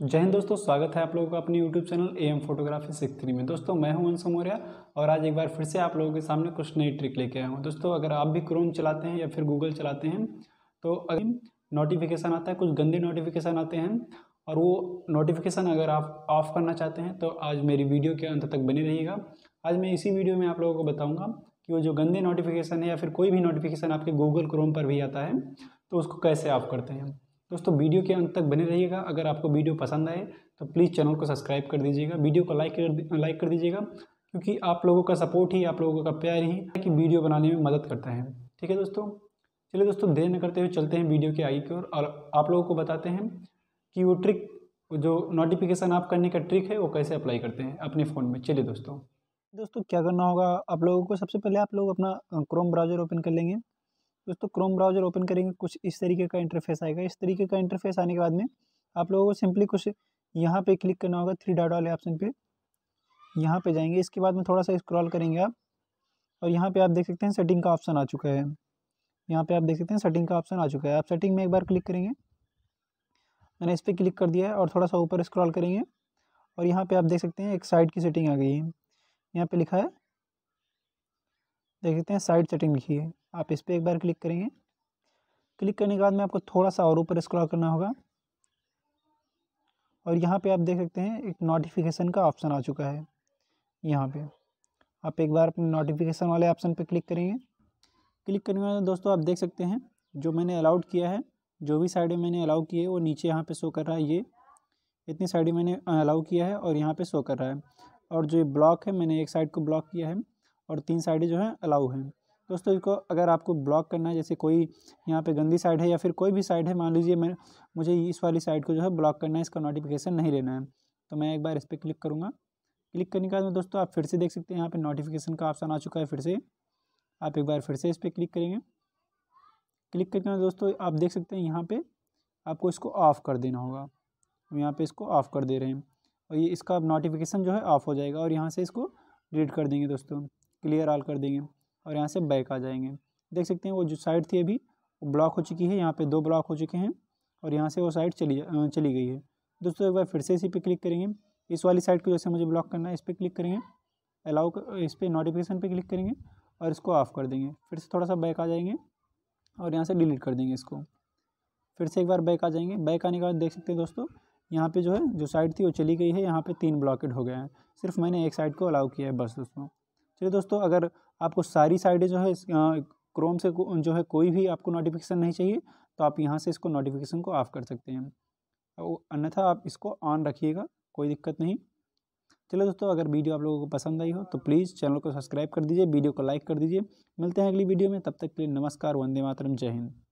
तो जय हिंद दोस्तों स्वागत है आप लोगों का अपने YouTube channel A M photography six three में दोस्तों मैं हूं अंशु मौर्या और आज एक बार फिर से आप लोगों के सामने कुछ नई ट्रिक लेके आया हूं दोस्तों अगर आप भी क्रोम चलाते हैं या फिर गूगल चलाते हैं तो अगर नोटिफिकेशन आता है कुछ गंदे नोटिफिकेशन आते हैं और वो नोटिफिकेशन अगर आप ऑफ करना चाहते हैं तो आज मेरी वीडियो के अंत तक बने रहिएगा आज मैं इसी वीडियो में आप लोगों को बताऊँगा कि वो जो गंदे नोटिफिकेशन है या फिर कोई भी नोटिफिकेशन आपके गूगल क्रोम पर भी आता है तो उसको कैसे ऑफ करते हैं दोस्तों वीडियो के अंत तक बने रहिएगा अगर आपको वीडियो पसंद आए तो प्लीज़ चैनल को सब्सक्राइब कर दीजिएगा वीडियो को लाइक कर लाइक कर दीजिएगा क्योंकि आप लोगों का सपोर्ट ही आप लोगों का प्यार ही कि वीडियो बनाने में मदद करता है ठीक है दोस्तों चलिए दोस्तों देर न करते हुए चलते हैं वीडियो के आगे की ओर और आप लोगों को बताते हैं कि वो ट्रिक जो नोटिफिकेशन आप करने का ट्रिक है वो कैसे अप्लाई करते हैं अपने फ़ोन में चलिए दोस्तों दोस्तों क्या करना होगा आप लोगों को सबसे पहले आप लोग अपना क्रोम ब्राउज़र ओपन कर लेंगे दोस्तों क्रोम ब्राउजर ओपन करेंगे कुछ इस तरीके का इंटरफेस आएगा इस तरीके का इंटरफेस आने के बाद में आप लोगों को सिंपली कुछ यहाँ पे क्लिक करना होगा थ्री डॉट वाले ऑप्शन पे यहाँ पे जाएंगे इसके बाद में थोड़ा सा स्क्रॉल करेंगे आप और यहाँ पे आप देख सकते हैं सेटिंग का ऑप्शन आ चुका है यहाँ पे आप देख सकते हैं सेटिंग का ऑप्शन आ चुका है आप सेटिंग में एक बार क्लिक करेंगे मैंने इस पर क्लिक कर दिया है और थोड़ा सा ऊपर स्क्रॉल करेंगे और यहाँ पर आप देख सकते हैं एक साइड की सेटिंग आ गई है यहाँ पर लिखा है देख सकते हैं साइड सेटिंग लिखी है आप इस पर एक बार क्लिक करेंगे क्लिक करने के बाद में आपको थोड़ा सा और ऊपर स्क्रॉल करना होगा और यहाँ पे आप देख सकते हैं एक नोटिफिकेशन का ऑप्शन आ चुका है यहाँ पे आप एक बार अपने नोटिफिकेशन वाले ऑप्शन पे क्लिक करेंगे क्लिक करने के बाद दोस्तों आप देख सकते हैं जो मैंने अलाउड किया है जो भी साइड मैंने अलाउ किए वो नीचे यहाँ पर शो कर रहा है ये इतनी साइडें मैंने अलाउ किया है और यहाँ पर शो कर रहा है और जो ये ब्लॉक है मैंने एक साइड को ब्लॉक किया है और तीन साइडें जो है अलाउ हैं दोस्तों इसको अगर आपको ब्लॉक करना है जैसे कोई यहाँ पे गंदी साइड है या फिर कोई भी साइड है मान लीजिए मैं मुझे इस वाली साइड को जो है ब्लॉक करना है इसका नोटिफिकेशन नहीं लेना है तो मैं एक बार इस पर क्लिक करूँगा क्लिक करने के बाद दोस्तों आप फिर से देख सकते हैं यहाँ पर नोटिफिकेशन का ऑप्शन आ चुका है फिर से आप एक बार फिर से इस पर क्लिक करेंगे क्लिक करके दोस्तों आप देख सकते हैं यहाँ पर आपको इसको ऑफ़ कर देना होगा हम यहाँ पर इसको ऑफ़ कर दे रहे हैं और ये इसका नोटिफिकेशन जो है ऑफ़ हो जाएगा और यहाँ से इसको डिलीट कर देंगे दोस्तों क्लियर ऑल कर देंगे और यहाँ से बैक आ जाएंगे देख सकते हैं वो जो साइड थी अभी वो ब्लॉक हो चुकी है यहाँ पे दो ब्लॉक हो चुके हैं और यहाँ से वो साइड चली चली गई है दोस्तों एक बार फिर से इसी पे क्लिक करेंगे इस वाली साइड को जैसे मुझे ब्लॉक करना है इस पर क्लिक करेंगे अलाउ इस पर नोटिफिकेशन पर क्लिक करेंगे और इसको ऑफ़ कर देंगे फिर से थोड़ा सा बैक आ जाएंगे और यहाँ से डिलीट कर देंगे इसको फिर से एक बार बैक आ जाएंगे बैक आने के बाद देख सकते हैं दोस्तों यहाँ पे जो है जो साइड थी वो चली गई है यहाँ पे तीन ब्लॉकेट हो गया है सिर्फ मैंने एक साइड को अलाउ किया है बस दोस्तों चलिए दोस्तों अगर आपको सारी साइडें जो है क्रोम से जो है कोई भी आपको नोटिफिकेशन नहीं चाहिए तो आप यहाँ से इसको नोटिफिकेशन को ऑफ़ कर सकते हैं अन्यथा आप इसको ऑन रखिएगा कोई दिक्कत नहीं चलो दोस्तों अगर वीडियो आप लोगों को पसंद आई हो तो प्लीज़ चैनल को सब्सक्राइब कर दीजिए वीडियो को लाइक कर दीजिए मिलते हैं अगली वीडियो में तब तक के लिए नमस्कार वंदे मातरम जय हिंद